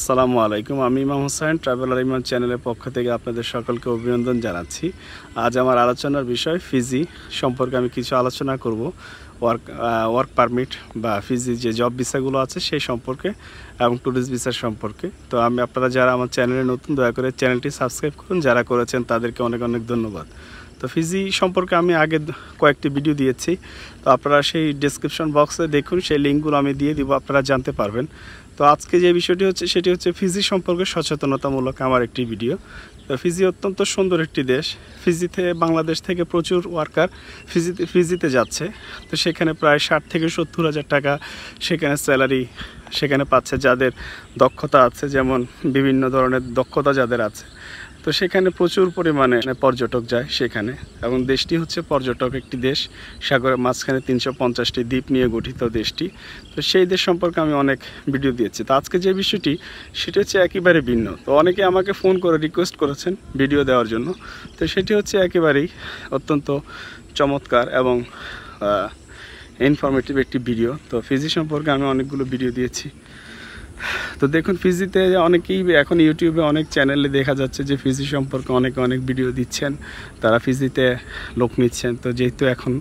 আসসালামু আলাইকুম আমি ইমাম হোসেন ট্রাভেলার ইমাম চ্যানেলের পক্ষ থেকে আপনাদের সকলকে অভিনন্দন জানাচ্ছি আজ আমার আলোচনার বিষয় ফিজি সম্পর্কে আমি কিছু আলোচনা করব ওয়ার্ক ওয়ার্ক পারমিট বা ফিজি যে জব ভিসাগুলো আছে সেই সম্পর্কে এবং ট্যুরিস্ট ভিসার সম্পর্কে তো আমি আপনারা যারা আমার চ্যানেলে নতুন দয়া করে চ্যানেলটি সাবস্ক্রাইব করুন যারা করেছেন তাদেরকে অনেক অনেক ধন্যবাদ তো ফিজি সম্পর্কে আমি আগে কয়েকটি ভিডিও দিয়েছি তো আপনারা সেই ডিসক্রিপশন বক্সে দেখুন সেই লিঙ্কগুলো আমি দিয়ে দিব আপনারা জানতে পারবেন তো আজকে যে বিষয়টি হচ্ছে সেটি হচ্ছে ফিজি সম্পর্কে সচেতনতামূলক আমার একটি ভিডিও তো ফিজি অত্যন্ত সুন্দর একটি দেশ ফিজিতে বাংলাদেশ থেকে প্রচুর ওয়ার্কার ফিজিতে ফিজিতে যাচ্ছে তো সেখানে প্রায় ষাট থেকে সত্তর হাজার টাকা সেখানে স্যালারি সেখানে পাচ্ছে যাদের দক্ষতা আছে যেমন বিভিন্ন ধরনের দক্ষতা যাদের আছে তো সেখানে প্রচুর পরিমাণে পর্যটক যায় সেখানে এবং দেশটি হচ্ছে পর্যটক একটি দেশ সাগরের মাঝখানে তিনশো পঞ্চাশটি দ্বীপ নিয়ে গঠিত দেশটি তো সেই দেশ সম্পর্কে আমি অনেক ভিডিও দিয়েছি তো আজকে যে বিষয়টি সেটি হচ্ছে একেবারে ভিন্ন তো অনেকে আমাকে ফোন করে রিকোয়েস্ট করেছেন ভিডিও দেওয়ার জন্য তো সেটি হচ্ছে একেবারেই অত্যন্ত চমৎকার এবং ইনফরমেটিভ একটি ভিডিও তো ফিজি সম্পর্কে আমি অনেকগুলো ভিডিও দিয়েছি তো দেখুন ফিজিতে অনেকেই এখন ইউটিউবে অনেক চ্যানেলে দেখা যাচ্ছে যে ফিজি সম্পর্কে অনেকে অনেক ভিডিও দিচ্ছেন তারা ফিজিতে লোক নিচ্ছেন তো যেহেতু এখন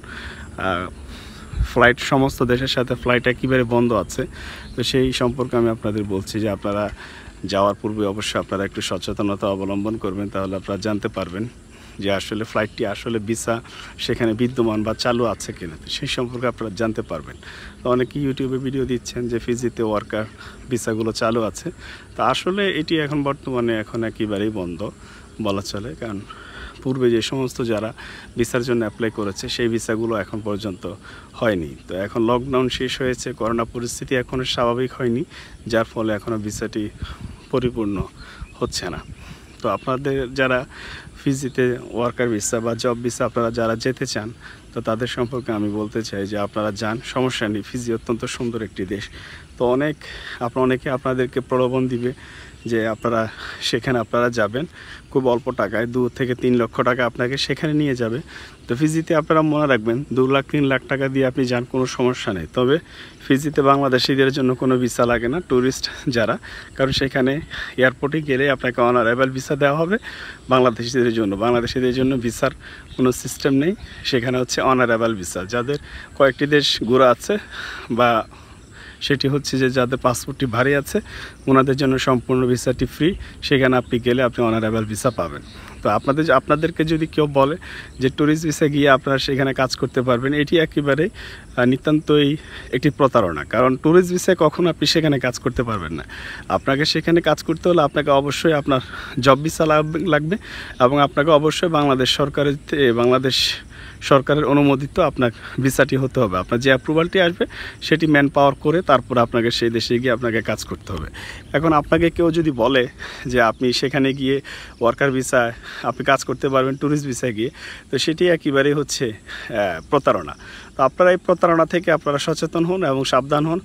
ফ্লাইট সমস্ত দেশের সাথে ফ্লাইট একেবারে বন্ধ আছে তো সেই সম্পর্কে আমি আপনাদের বলছি যে আপনারা যাওয়ার পূর্বে অবশ্যই আপনারা একটু সচেতনতা অবলম্বন করবেন তাহলে আপনারা জানতে পারবেন যে আসলে ফ্লাইটটি আসলে ভিসা সেখানে বিদ্যমান বা চালু আছে কিনা সেই সম্পর্কে আপনারা জানতে পারবেন তো অনেকেই ইউটিউবে ভিডিও দিচ্ছেন যে ফিজিতে ওয়ার্কার ভিসাগুলো চালু আছে তা আসলে এটি এখন বর্তমানে এখন একেবারেই বন্ধ বলা চলে কারণ পূর্বে যে সমস্ত যারা ভিসার জন্য অ্যাপ্লাই করেছে সেই ভিসাগুলো এখন পর্যন্ত হয়নি তো এখন লকডাউন শেষ হয়েছে করোনা পরিস্থিতি এখনও স্বাভাবিক হয়নি যার ফলে এখনও ভিসাটি পরিপূর্ণ হচ্ছে না তো আপনাদের যারা ফিজিতে ওয়ার্কার ভিসা বা জব ভিসা আপনারা যারা যেতে চান তো তাদের সম্পর্কে আমি বলতে চাই যে আপনারা যান সমস্যা নেই ফিজি অত্যন্ত সুন্দর একটি দেশ তো অনেক আপনার অনেকে আপনাদেরকে প্রলোভন দিবে যে আপনারা সেখানে আপনারা যাবেন খুব অল্প টাকায় দু থেকে তিন লক্ষ টাকা আপনাকে সেখানে নিয়ে যাবে তো ফিজিতে আপনারা মনে রাখবেন দু লাখ তিন লাখ টাকা দিয়ে আপনি যান কোনো সমস্যা নেই তবে ফিজিতে বাংলাদেশিদের জন্য কোনো ভিসা লাগে না ট্যুরিস্ট যারা কারণ সেখানে এয়ারপোর্টে গেলে আপনাকে অনারেবল ভিসা দেওয়া হবে বাংলাদেশিদের জন্য বাংলাদেশিদের জন্য ভিসার কোনো সিস্টেম নেই সেখানে হচ্ছে অনারেবল ভিসা যাদের কয়েকটি দেশ ঘোরা আছে বা সেটি হচ্ছে যে যাদের পাসপোর্টটি ভারী আছে ওনাদের জন্য সম্পূর্ণ ভিসাটি ফ্রি সেখানে আপনি গেলে আপনি অনারেবল ভিসা পাবেন তো আপনাদের আপনাদেরকে যদি কেউ বলে যে ট্যুরিস্ট ভিসা গিয়ে আপনারা সেখানে কাজ করতে পারবেন এটি একেবারেই নিতান্তই একটি প্রতারণা কারণ ট্যুরিস্ট ভিসায় কখনো আপনি সেখানে কাজ করতে পারবেন না আপনাকে সেখানে কাজ করতে হলে আপনাকে অবশ্যই আপনার জব ভিসা লাগবে এবং আপনাকে অবশ্যই বাংলাদেশ সরকারের বাংলাদেশ সরকারের অনুমোদিত আপনার ভিসাটি হতে হবে আপনার যে অ্যাপ্রুভালটি আসবে সেটি ম্যান পাওয়ার করে তারপর আপনাকে সেই দেশে গিয়ে আপনাকে কাজ করতে হবে এখন আপনাকে কেউ যদি বলে যে আপনি সেখানে গিয়ে ওয়ার্কার ভিসায় আপনি কাজ করতে পারবেন ট্যুরিস্ট ভিসায় গিয়ে তো সেটি একেবারেই হচ্ছে প্রতারণা তো আপনারা এই প্রতারণা থেকে আপনারা সচেতন হন এবং সাবধান হন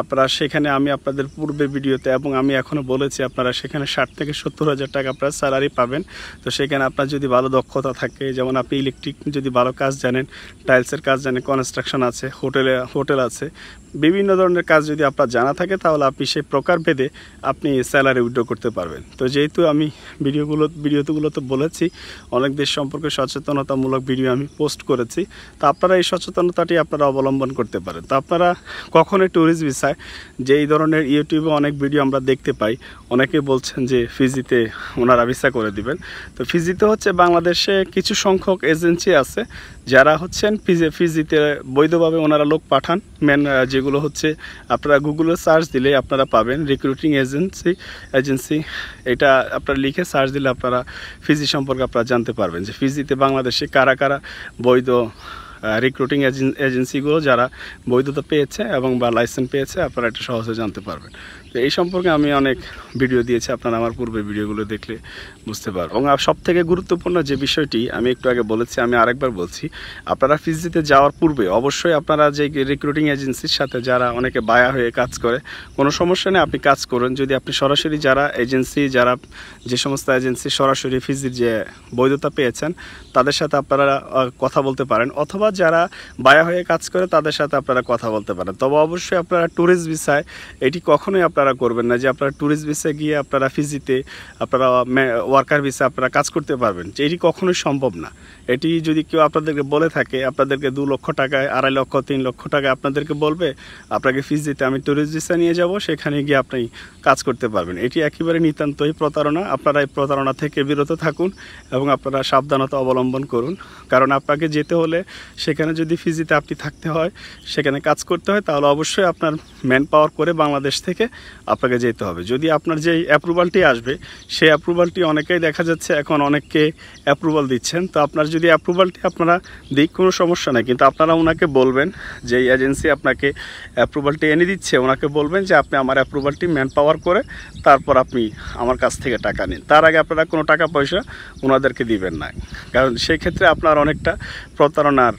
আপনারা সেখানে আমি আপনাদের পূর্বে ভিডিওতে এবং আমি এখনও বলেছি আপনারা সেখানে ষাট থেকে সত্তর হাজার টাকা আপনারা স্যালারি পাবেন তো সেখানে আপনার যদি ভালো দক্ষতা থাকে যেমন আপনি ইলেকট্রিক যদি ভালো কাজ জানেন টাইলসের কাজ জানেন কনস্ট্রাকশন আছে হোটেলে হোটেল আছে বিভিন্ন ধরনের কাজ যদি আপনার জানা থাকে তাহলে আপনি সেই প্রকার ভেদে আপনি স্যালারি উইড্রো করতে পারবেন তো যেহেতু আমি ভিডিওগুলো ভিডিওগুলো তো বলেছি অনেক দেশ সম্পর্কে সচেতনতামূলক ভিডিও আমি পোস্ট করেছি তো আপনারা এই সচেতনতাটি আপনারা অবলম্বন করতে পারেন তো আপনারা কখনোই ট্যুরিস্ট ভিসায় যে এই ধরনের ইউটিউবে অনেক ভিডিও আমরা দেখতে পাই অনেকে বলছেন যে ফিজিতে ওনারা ভিসা করে দিবেন তো ফিজিতে হচ্ছে বাংলাদেশে কিছু সংখ্যক এজেন্সি আছে যারা হচ্ছেন ফিজে ফিজিতে বৈধভাবে ওনারা লোক পাঠান মেন যেগুলো হচ্ছে আপনারা গুগলে সার্চ দিলে আপনারা পাবেন রিক্রুটিং এজেন্সি এজেন্সি এটা আপনারা লিখে সার্চ দিলে আপনারা ফিজি সম্পর্কে আপনারা জানতে পারবেন যে ফিজিতে বাংলাদেশে কারা কারা বৈধ রিক্রুটিং এজেন্সিগুলো যারা বৈধতা পেয়েছে এবং বা লাইসেন্স পেয়েছে আপনারা এটা সহজে জানতে পারবেন তো এই সম্পর্কে আমি অনেক ভিডিও দিয়েছি আপনারা আমার পূর্বে ভিডিওগুলো দেখলে বুঝতে পারবেন এবং সব থেকে গুরুত্বপূর্ণ যে বিষয়টি আমি একটু আগে বলেছি আমি আরেকবার বলছি আপনারা ফিজিতে যাওয়ার পূর্বে অবশ্যই আপনারা যে রিক্রুটিং এজেন্সির সাথে যারা অনেকে বায়া হয়ে কাজ করে কোনো সমস্যা নেই আপনি কাজ করুন যদি আপনি সরাসরি যারা এজেন্সি যারা যে সমস্ত এজেন্সি সরাসরি ফিজির যে বৈধতা পেয়েছেন তাদের সাথে আপনারা কথা বলতে পারেন অথবা যারা বায়া হয়ে কাজ করে তাদের সাথে আপনারা কথা বলতে পারেন তবে অবশ্যই আপনারা ট্যুরিস্ট ভিসায় এটি কখনোই আপনারা করবেন না যে আপনারা ট্যুরিস্ট ভিসা গিয়ে আপনারা ফিজিতে আপনারা ওয়ার্কার ভিসা আপনারা কাজ করতে পারবেন যে এটি কখনোই সম্ভব না এটি যদি কেউ আপনাদেরকে বলে থাকে আপনাদেরকে দু লক্ষ টাকায় আড়াই লক্ষ তিন লক্ষ টাকা আপনাদেরকে বলবে আপনাকে ফিজিতে আমি ট্যুরিস্ট ভিসা নিয়ে যাব সেখানে গিয়ে আপনি কাজ করতে পারবেন এটি একেবারে নিতান্তই প্রতারণা আপনারা এই প্রতারণা থেকে বিরত থাকুন এবং আপনারা সাবধানতা অবলম্বন করুন কারণ আপনাকে যেতে হলে সেখানে যদি ফিজিতে আপনি থাকতে হয় সেখানে কাজ করতে হয় তাহলে অবশ্যই আপনার ম্যান পাওয়ার করে বাংলাদেশ থেকে আপনাকে যেতে হবে যদি আপনার যে অ্যাপ্রুভালটি আসবে সেই অ্যাপ্রুভালটি অনেকেই দেখা যাচ্ছে এখন অনেককে অ্যাপ্রুভাল দিচ্ছেন তো আপনার যদি অ্যাপ্রুভালটি আপনারা দিক কোনো সমস্যা নেই কিন্তু আপনারা ওনাকে বলবেন যে এই এজেন্সি আপনাকে অ্যাপ্রুভালটি এনে দিচ্ছে ওনাকে বলবেন যে আপনি আমার অ্যাপ্রুভালটি ম্যান পাওয়ার করে তারপর আপনি আমার কাছ থেকে টাকা নিন তার আগে আপনারা কোনো টাকা পয়সা ওনাদেরকে দিবেন না কারণ সেই ক্ষেত্রে আপনার অনেকটা প্রতারণার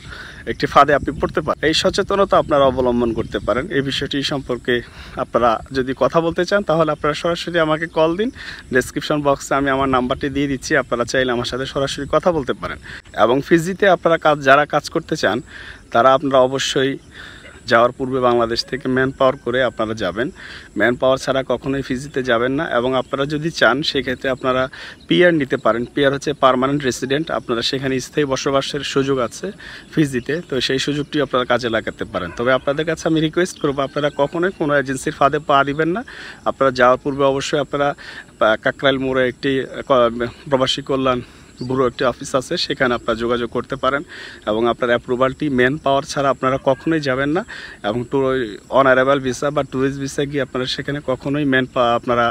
একটি ফাঁদে আপনি পড়তে পারেন এই সচেতনতা আপনারা অবলম্বন করতে পারেন এই বিষয়টি সম্পর্কে আপনারা যদি কথা বলতে চান তাহলে আপনারা সরাসরি আমাকে কল দিন ডেসক্রিপশন বক্সে আমি আমার নাম্বারটি দিয়ে দিচ্ছি আপনারা চাইলে আমার সাথে সরাসরি কথা বলতে পারেন এবং ফিজিতে আপনারা কাজ যারা কাজ করতে চান তারা আপনারা অবশ্যই যাওয়ার পূর্বে বাংলাদেশ থেকে ম্যান পাওয়ার করে আপনারা যাবেন ম্যান পাওয়ার ছাড়া কখনোই ফিজিতে যাবেন না এবং আপনারা যদি চান সেক্ষেত্রে আপনারা পিয়ার নিতে পারেন পিয়ার হচ্ছে পারমানেন্ট রেসিডেন্ট আপনারা সেখানে স্থায়ী বসবাসের সুযোগ আছে ফিজিতে তো সেই সুযোগটি আপনারা কাজে লাগাতে পারেন তবে আপনাদের কাছে আমি রিকোয়েস্ট করবো আপনারা কখনোই কোনো এজেন্সির ফাঁদে পা দিবেন না আপনারা যাওয়ার পূর্বে অবশ্যই আপনারা কাকরাইল মোড়ে একটি প্রবাসী কল্যাণ ব্যুরো একটি অফিস আছে সেখানে আপনারা যোগাযোগ করতে পারেন এবং আপনার অ্যাপ্রুভালটি মেন পাওয়ার ছাড়া আপনারা কখনোই যাবেন না এবং ট্যুর অনারেবল ভিসা বা ট্যুরিস্ট ভিসা গিয়ে আপনারা সেখানে কখনোই মেন আপনারা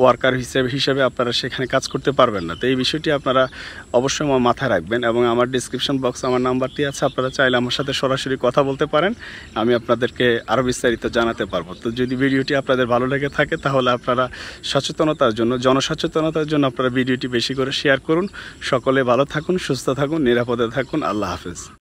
ওয়ার্কার হিসেবে হিসেবে আপনারা সেখানে কাজ করতে পারবেন না তো এই বিষয়টি আপনারা অবশ্যই আমার মাথায় রাখবেন এবং আমার ডিসক্রিপশন বক্স আমার নাম্বারটি আছে আপনারা চাইলে আমার সাথে সরাসরি কথা বলতে পারেন আমি আপনাদেরকে আরও বিস্তারিত জানাতে পারবো তো যদি ভিডিওটি আপনাদের ভালো লেগে থাকে তাহলে আপনারা সচেতনতার জন্য জনসচেতনতার জন্য আপনারা ভিডিওটি বেশি করে শেয়ার করুন সকলে ভালো থাকুন সুস্থ থাকুন নিরাপদে থাকুন আল্লাহ হাফেজ